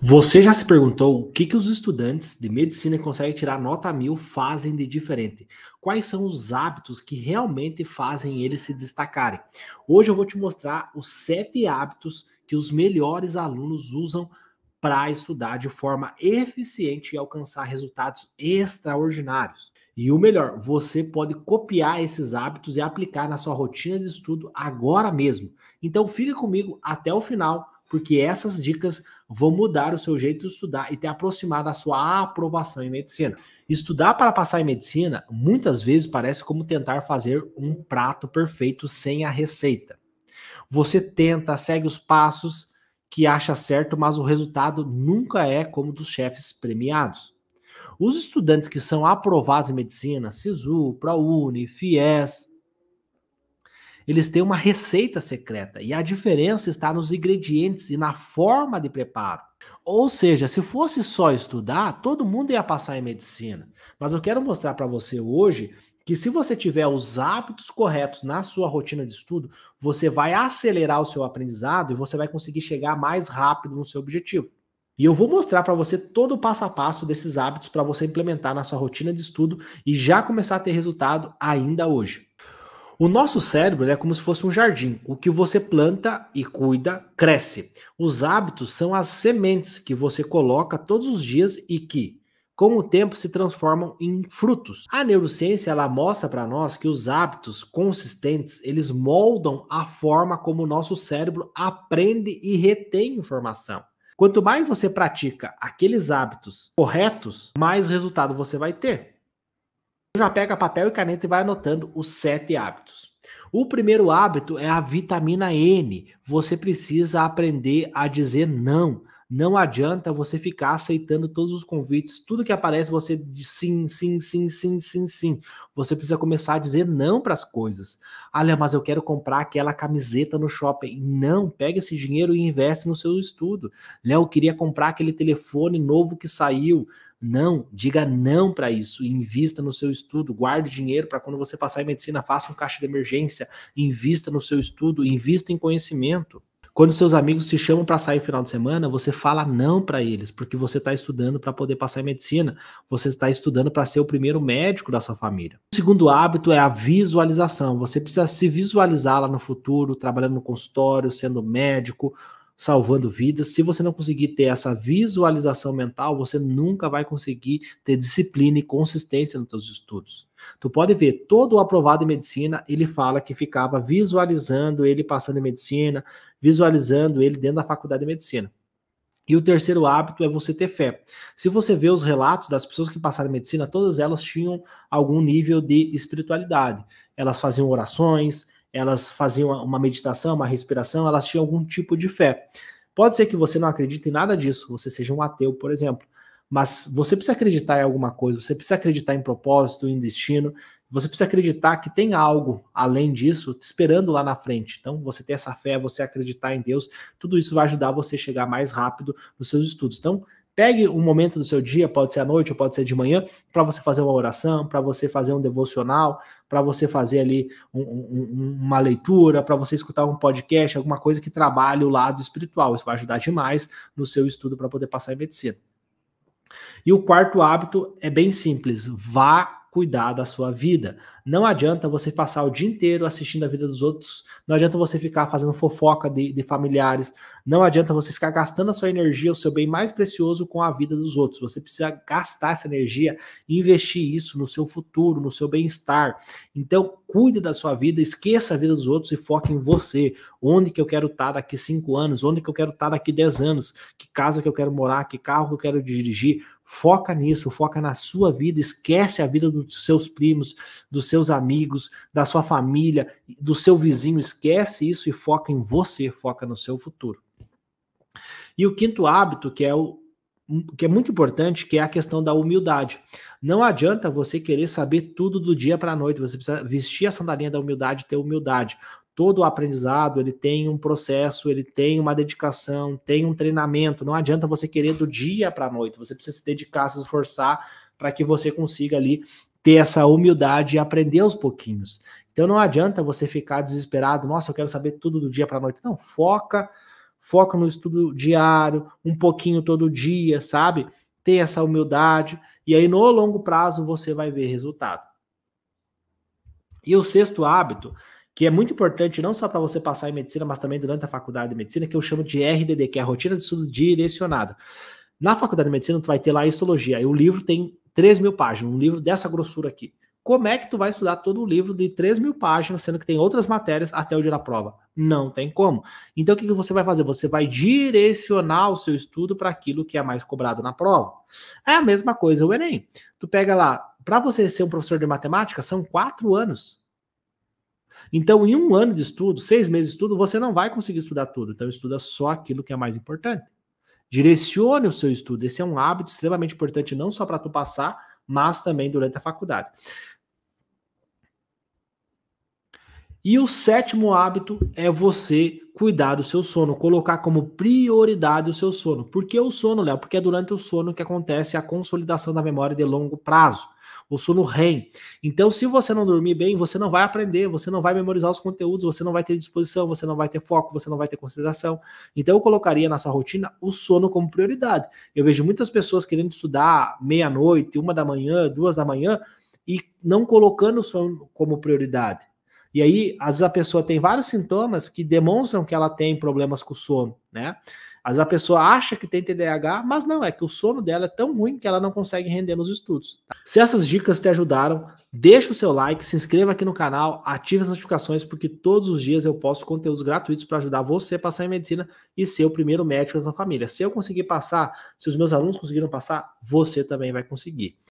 Você já se perguntou o que, que os estudantes de medicina que conseguem tirar nota mil fazem de diferente? Quais são os hábitos que realmente fazem eles se destacarem? Hoje eu vou te mostrar os sete hábitos que os melhores alunos usam para estudar de forma eficiente e alcançar resultados extraordinários. E o melhor, você pode copiar esses hábitos e aplicar na sua rotina de estudo agora mesmo. Então fique comigo até o final porque essas dicas vão mudar o seu jeito de estudar e ter aproximado a sua aprovação em medicina. Estudar para passar em medicina muitas vezes parece como tentar fazer um prato perfeito sem a receita. Você tenta, segue os passos que acha certo, mas o resultado nunca é como dos chefes premiados. Os estudantes que são aprovados em medicina, SISU, ProUni, FIES, eles têm uma receita secreta e a diferença está nos ingredientes e na forma de preparo. Ou seja, se fosse só estudar, todo mundo ia passar em medicina. Mas eu quero mostrar para você hoje que se você tiver os hábitos corretos na sua rotina de estudo, você vai acelerar o seu aprendizado e você vai conseguir chegar mais rápido no seu objetivo. E eu vou mostrar para você todo o passo a passo desses hábitos para você implementar na sua rotina de estudo e já começar a ter resultado ainda hoje. O nosso cérebro é como se fosse um jardim. O que você planta e cuida cresce. Os hábitos são as sementes que você coloca todos os dias e que, com o tempo, se transformam em frutos. A neurociência ela mostra para nós que os hábitos consistentes eles moldam a forma como o nosso cérebro aprende e retém informação. Quanto mais você pratica aqueles hábitos corretos, mais resultado você vai ter já pega papel e caneta e vai anotando os sete hábitos. O primeiro hábito é a vitamina N. Você precisa aprender a dizer não. Não adianta você ficar aceitando todos os convites, tudo que aparece você diz sim, sim, sim, sim, sim, sim. Você precisa começar a dizer não para as coisas. Olha, mas eu quero comprar aquela camiseta no shopping. Não, pega esse dinheiro e investe no seu estudo. Léo, queria comprar aquele telefone novo que saiu. Não, diga não para isso. Invista no seu estudo, guarde dinheiro para quando você passar em medicina, faça um caixa de emergência, invista no seu estudo, invista em conhecimento. Quando seus amigos te chamam para sair no final de semana, você fala não para eles, porque você está estudando para poder passar em medicina, você está estudando para ser o primeiro médico da sua família. O segundo hábito é a visualização. Você precisa se visualizar lá no futuro, trabalhando no consultório, sendo médico, salvando vidas. Se você não conseguir ter essa visualização mental, você nunca vai conseguir ter disciplina e consistência nos seus estudos. Tu pode ver, todo o aprovado em medicina, ele fala que ficava visualizando ele passando em medicina, visualizando ele dentro da faculdade de medicina. E o terceiro hábito é você ter fé. Se você vê os relatos das pessoas que passaram medicina, todas elas tinham algum nível de espiritualidade. Elas faziam orações, elas faziam uma meditação, uma respiração, elas tinham algum tipo de fé. Pode ser que você não acredite em nada disso, você seja um ateu, por exemplo, mas você precisa acreditar em alguma coisa, você precisa acreditar em propósito, em destino, você precisa acreditar que tem algo além disso te esperando lá na frente. Então, você ter essa fé, você acreditar em Deus, tudo isso vai ajudar você a chegar mais rápido nos seus estudos. Então, Pegue um momento do seu dia, pode ser à noite ou pode ser de manhã, para você fazer uma oração, para você fazer um devocional, para você fazer ali um, um, uma leitura, para você escutar um podcast, alguma coisa que trabalhe o lado espiritual. Isso vai ajudar demais no seu estudo para poder passar em medicina. E o quarto hábito é bem simples: vá cuidar da sua vida. Não adianta você passar o dia inteiro assistindo a vida dos outros, não adianta você ficar fazendo fofoca de, de, familiares, não adianta você ficar gastando a sua energia, o seu bem mais precioso com a vida dos outros. Você precisa gastar essa energia, investir isso no seu futuro, no seu bem-estar. Então, cuide da sua vida, esqueça a vida dos outros e foque em você. Onde que eu quero estar tá daqui cinco anos? Onde que eu quero estar tá daqui dez anos? Que casa que eu quero morar? Que carro que eu quero dirigir? Foca nisso, foca na sua vida, esquece a vida dos seus primos, dos seus amigos, da sua família, do seu vizinho, esquece isso e foca em você, foca no seu futuro. E o quinto hábito, que é o que é muito importante, que é a questão da humildade. Não adianta você querer saber tudo do dia para a noite, você precisa vestir a sandalinha da humildade, ter humildade. Todo o aprendizado, ele tem um processo, ele tem uma dedicação, tem um treinamento. Não adianta você querer do dia para a noite, você precisa se dedicar, se esforçar para que você consiga ali ter essa humildade e aprender aos pouquinhos. Então não adianta você ficar desesperado, nossa, eu quero saber tudo do dia para a noite. Não, foca foca no estudo diário, um pouquinho todo dia, sabe? Tem essa humildade, e aí no longo prazo você vai ver resultado. E o sexto hábito, que é muito importante não só para você passar em medicina, mas também durante a faculdade de medicina, que eu chamo de RDD, que é a rotina de estudo direcionada. Na faculdade de medicina, tu vai ter lá a histologia, e o livro tem 3 mil páginas, um livro dessa grossura aqui. Como é que tu vai estudar todo o livro de 3 mil páginas, sendo que tem outras matérias até o dia da prova? Não tem como. Então, o que, que você vai fazer? Você vai direcionar o seu estudo para aquilo que é mais cobrado na prova. É a mesma coisa o Enem. Tu pega lá, para você ser um professor de matemática, são quatro anos. Então, em um ano de estudo, seis meses de estudo, você não vai conseguir estudar tudo. Então, estuda só aquilo que é mais importante. Direcione o seu estudo. Esse é um hábito extremamente importante, não só para tu passar, mas também durante a faculdade. E o sétimo hábito é você cuidar do seu sono, colocar como prioridade o seu sono. Por que o sono, Léo? Porque é durante o sono que acontece a consolidação da memória de longo prazo. O sono REM. Então, se você não dormir bem, você não vai aprender, você não vai memorizar os conteúdos, você não vai ter disposição, você não vai ter foco, você não vai ter consideração. Então, eu colocaria na sua rotina o sono como prioridade. Eu vejo muitas pessoas querendo estudar meia-noite, uma da manhã, duas da manhã, e não colocando o sono como prioridade. E aí, às vezes a pessoa tem vários sintomas que demonstram que ela tem problemas com o sono, né? Às vezes a pessoa acha que tem TDAH, mas não, é que o sono dela é tão ruim que ela não consegue render nos estudos. Tá? Se essas dicas te ajudaram, deixa o seu like, se inscreva aqui no canal, ative as notificações, porque todos os dias eu posto conteúdos gratuitos para ajudar você a passar em medicina e ser o primeiro médico da sua família. Se eu conseguir passar, se os meus alunos conseguiram passar, você também vai conseguir.